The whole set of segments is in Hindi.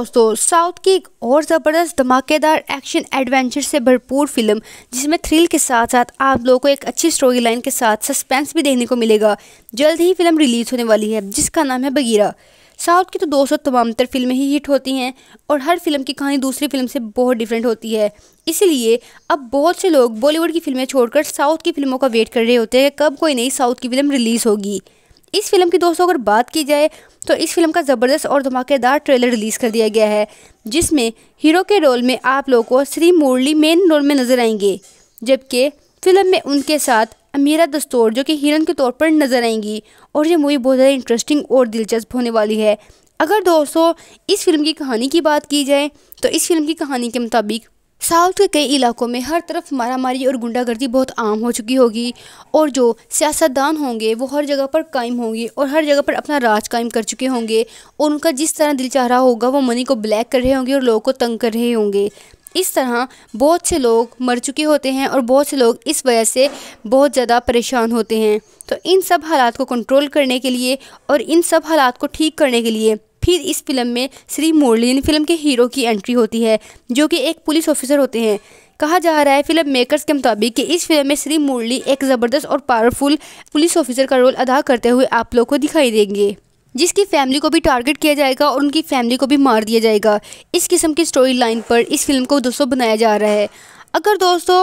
दोस्तों साउथ की एक और ज़बरदस्त धमाकेदार एक्शन एडवेंचर से भरपूर फिल्म जिसमें थ्रिल के साथ साथ आप लोगों को एक अच्छी स्टोरी लाइन के साथ सस्पेंस भी देखने को मिलेगा जल्द ही फिल्म रिलीज़ होने वाली है जिसका नाम है बगीरा साउथ की तो दोस्तों तमाम तर फिल्में ही हिट होती हैं और हर फिल्म की कहानी दूसरी फिल्म से बहुत डिफरेंट होती है इसीलिए अब बहुत से लोग बॉलीवुड की फिल्में छोड़कर साउथ की फिल्मों का वेट कर रहे होते हैं कब कोई नई साउथ की फिल्म रिलीज़ होगी इस फिल्म की दोस्तों अगर बात की जाए तो इस फिल्म का ज़बरदस्त और धमाकेदार ट्रेलर रिलीज़ कर दिया गया है जिसमें हीरो के रोल में आप लोगों को श्री मुरली मेन रोल में नज़र आएंगे जबकि फिल्म में उनके साथ अमीरा दस्तूर जो कि हिरन के तौर पर नज़र आएंगी और ये मूवी बहुत ज़्यादा इंटरेस्टिंग और दिलचस्प होने वाली है अगर दोस्तों इस फिल्म की कहानी की बात की जाए तो इस फिल्म की कहानी के मुताबिक साउथ के कई इलाकों में हर तरफ मारामारी और गुंडागर्दी बहुत आम हो चुकी होगी और जो सियासतदान होंगे वो हर जगह पर कायम होंगे और हर जगह पर अपना राज कायम कर चुके होंगे और उनका जिस तरह दिल चाह रहा होगा वो मनी को ब्लैक कर रहे होंगे और लोगों को तंग कर रहे होंगे इस तरह बहुत से लोग मर चुके होते हैं और बहुत से लोग इस वजह से बहुत ज़्यादा परेशान होते हैं तो इन सब हालात को कंट्रोल करने के लिए और इन सब हालात को ठीक करने के लिए फिर इस फिल्म में श्री मुरली फिल्म के हीरो की एंट्री होती है जो कि एक पुलिस ऑफिसर होते हैं कहा जा रहा है फिल्म मेकर्स के मुताबिक कि इस फिल्म में श्री मुरली एक ज़बरदस्त और पावरफुल पुलिस ऑफिसर का रोल अदा करते हुए आप लोग को दिखाई देंगे जिसकी फैमिली को भी टारगेट किया जाएगा और उनकी फैमिली को भी मार दिया जाएगा इस किस्म की स्टोरी लाइन पर इस फिल्म को दोस्तों बनाया जा रहा है अगर दोस्तों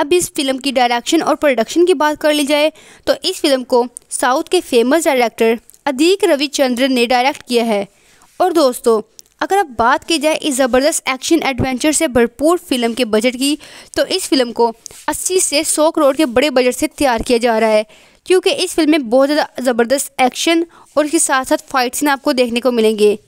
अब इस फिल्म की डायरेक्शन और प्रोडक्शन की बात कर ली जाए तो इस फिल्म को साउथ के फेमस डायरेक्टर अधिक रविचंद्रन ने डायरेक्ट किया है और दोस्तों अगर अब बात की जाए इस ज़बरदस्त एक्शन एडवेंचर से भरपूर फिल्म के बजट की तो इस फिल्म को 80 से 100 करोड़ के बड़े बजट से तैयार किया जा रहा है क्योंकि इस फिल्म में बहुत ज़्यादा ज़बरदस्त एक्शन और इसके साथ साथ फाइट सीन आपको देखने को मिलेंगे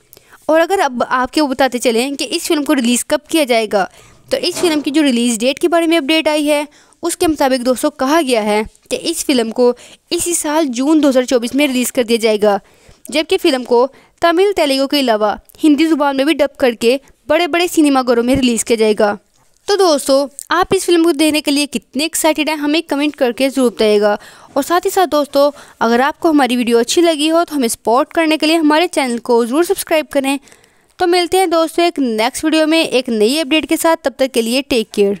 और अगर अब आपके वो बताते चलें कि इस फिल्म को रिलीज़ कब किया जाएगा तो इस फिल्म की जो रिलीज़ डेट के बारे में अपडेट आई है उसके मुताबिक दोस्तों कहा गया है कि इस फिल्म को इसी साल जून दो में रिलीज़ कर दिया जाएगा जबकि फिल्म को तमिल तेलुगु के अलावा हिंदी जुबान में भी डब करके बड़े बड़े सिनेमाघरों में रिलीज़ किया जाएगा तो दोस्तों आप इस फिल्म को देखने के लिए कितने एक्साइटेड हैं हमें कमेंट करके ज़रूर बताइएगा और साथ ही साथ दोस्तों अगर आपको हमारी वीडियो अच्छी लगी हो तो हमें सपोर्ट करने के लिए हमारे चैनल को ज़रूर सब्सक्राइब करें तो मिलते हैं दोस्तों एक नेक्स्ट वीडियो में एक नई अपडेट के साथ तब तक के लिए टेक केयर